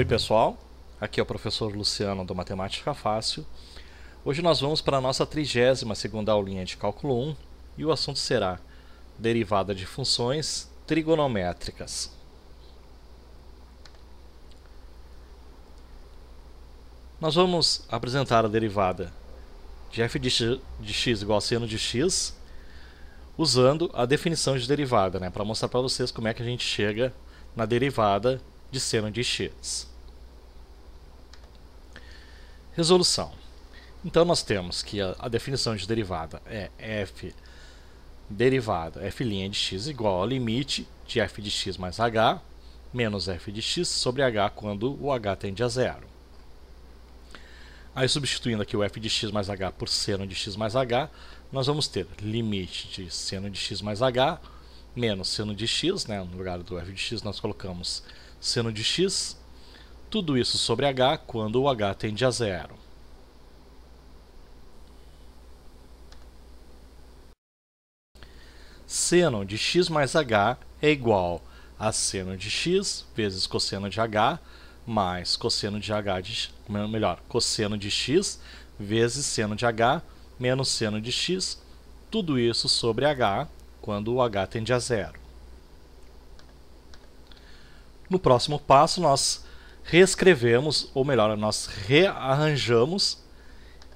Oi, pessoal. Aqui é o professor Luciano do Matemática Fácil. Hoje nós vamos para a nossa 32ª aulinha de cálculo 1 e o assunto será derivada de funções trigonométricas. Nós vamos apresentar a derivada de f de x, de x igual a seno de x usando a definição de derivada, né, para mostrar para vocês como é que a gente chega na derivada de seno de x. Resolução. Então nós temos que a, a definição de derivada é f derivada f' de x igual ao limite de f de x mais h menos f de x sobre h quando o h tende a zero. Aí substituindo aqui o f de x mais h por seno de x mais h, nós vamos ter limite de seno de x mais h menos seno de x, né? no lugar do f de x nós colocamos seno de x tudo isso sobre h quando o h tende a zero. Seno de x mais h é igual a seno de x vezes cosseno de h mais cosseno de h de melhor, cosseno de x vezes seno de h menos seno de x, tudo isso sobre h quando o h tende a zero. No próximo passo, nós reescrevemos, ou melhor, nós rearranjamos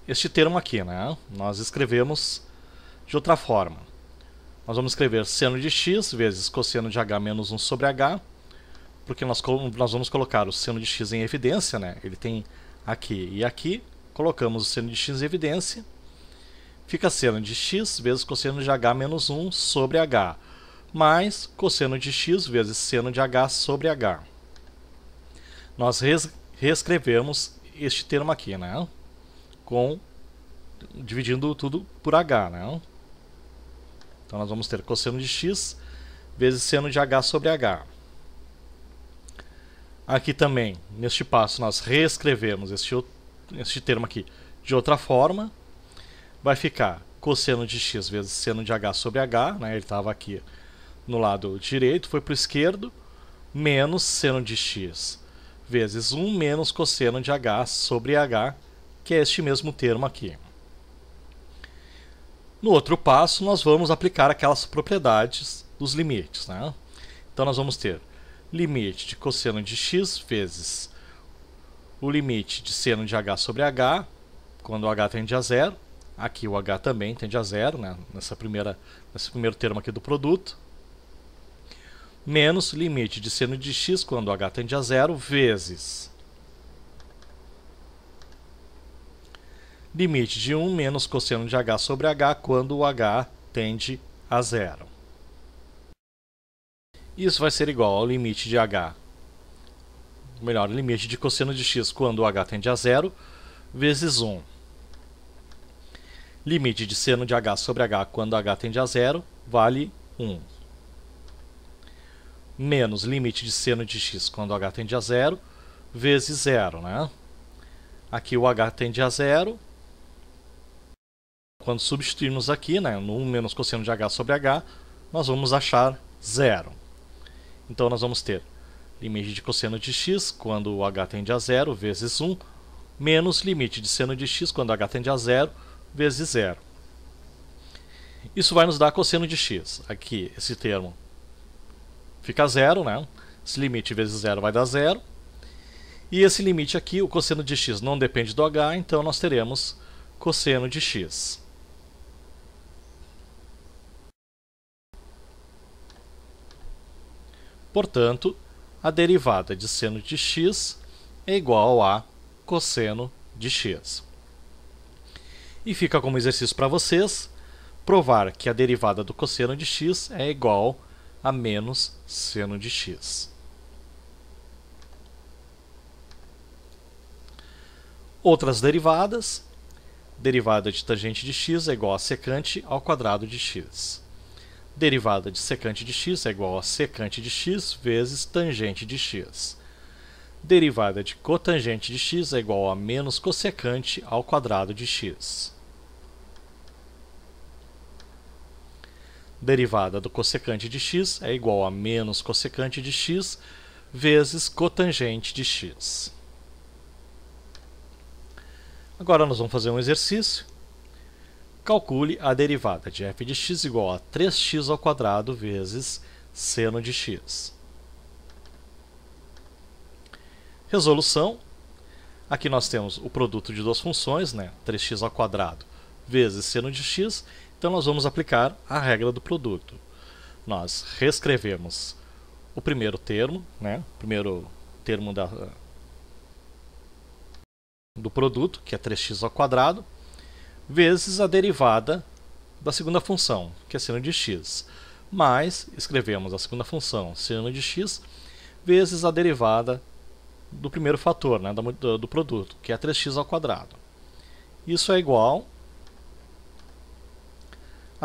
este termo aqui, né? Nós escrevemos de outra forma. Nós vamos escrever seno de x vezes cosseno de h menos 1 sobre h, porque nós, nós vamos colocar o seno de x em evidência, né? Ele tem aqui e aqui, colocamos o seno de x em evidência, fica seno de x vezes cosseno de h menos 1 sobre h, mais cosseno de x vezes seno de h sobre h nós res, reescrevemos este termo aqui, né? Com, dividindo tudo por h, né? Então nós vamos ter cosseno de x vezes seno de h sobre h. Aqui também, neste passo, nós reescrevemos este, este termo aqui de outra forma. Vai ficar cosseno de x vezes seno de h sobre h, né? ele estava aqui no lado direito, foi para o esquerdo, menos seno de x vezes 1 menos cosseno de h sobre h, que é este mesmo termo aqui. No outro passo, nós vamos aplicar aquelas propriedades dos limites. Né? Então, nós vamos ter limite de cosseno de x vezes o limite de seno de h sobre h, quando h tende a zero. Aqui o h também tende a zero, né? nessa primeira, nesse primeiro termo aqui do produto menos limite de seno de x quando h tende a zero vezes limite de 1 menos cosseno de h sobre h quando o h tende a zero. Isso vai ser igual ao limite de h, melhor, limite de cosseno de x quando o h tende a zero, vezes 1. Limite de seno de h sobre h quando h tende a zero vale 1 menos limite de seno de x quando h tende a zero, vezes zero. Né? Aqui o h tende a zero. Quando substituirmos aqui, né, no 1 menos cosseno de h sobre h, nós vamos achar zero. Então nós vamos ter limite de cosseno de x quando h tende a zero, vezes 1, menos limite de seno de x quando h tende a zero, vezes zero. Isso vai nos dar cosseno de x. Aqui, esse termo fica zero, né? Esse limite vezes zero vai dar zero. E esse limite aqui, o cosseno de x não depende do h, então nós teremos cosseno de x. Portanto, a derivada de seno de x é igual a cosseno de x. E fica como exercício para vocês provar que a derivada do cosseno de x é igual a a menos seno de x. Outras derivadas. Derivada de tangente de x é igual a secante ao quadrado de x. Derivada de secante de x é igual a secante de x vezes tangente de x. Derivada de cotangente de x é igual a menos cossecante ao quadrado de x. derivada do cossecante de x é igual a menos cossecante de x vezes cotangente de x. Agora nós vamos fazer um exercício. Calcule a derivada de f de x igual a 3x ao quadrado vezes seno de x. Resolução. Aqui nós temos o produto de duas funções, né? 3x ao quadrado vezes seno de x então nós vamos aplicar a regra do produto. Nós reescrevemos o primeiro termo, né? o primeiro termo da, do produto, que é 3x ao quadrado, vezes a derivada da segunda função, que é seno de x, mais escrevemos a segunda função seno de x vezes a derivada do primeiro fator né, do, do produto, que é 3x ao quadrado. Isso é igual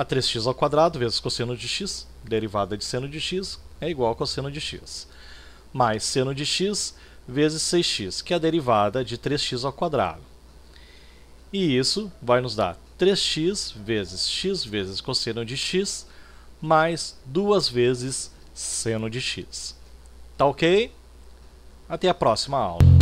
a 3x ao quadrado vezes cosseno de x, derivada de seno de x, é igual a cosseno de x, mais seno de x vezes 6x, que é a derivada de 3x ao quadrado. E isso vai nos dar 3x vezes x vezes cosseno de x, mais duas vezes seno de x. Tá ok? Até a próxima aula.